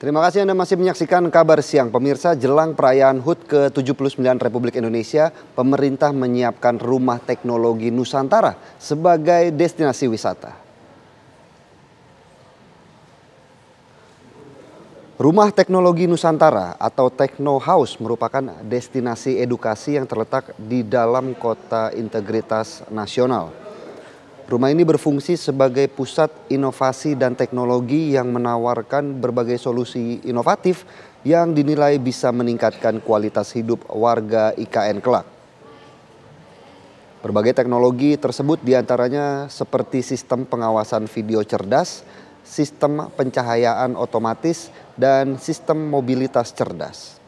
Terima kasih Anda masih menyaksikan kabar siang. Pemirsa jelang perayaan HUT ke-79 Republik Indonesia, pemerintah menyiapkan rumah teknologi Nusantara sebagai destinasi wisata. Rumah Teknologi Nusantara atau Techno House merupakan destinasi edukasi yang terletak di dalam kota integritas nasional. Rumah ini berfungsi sebagai pusat inovasi dan teknologi yang menawarkan berbagai solusi inovatif yang dinilai bisa meningkatkan kualitas hidup warga IKN kelak. Berbagai teknologi tersebut diantaranya seperti sistem pengawasan video cerdas, sistem pencahayaan otomatis, dan sistem mobilitas cerdas.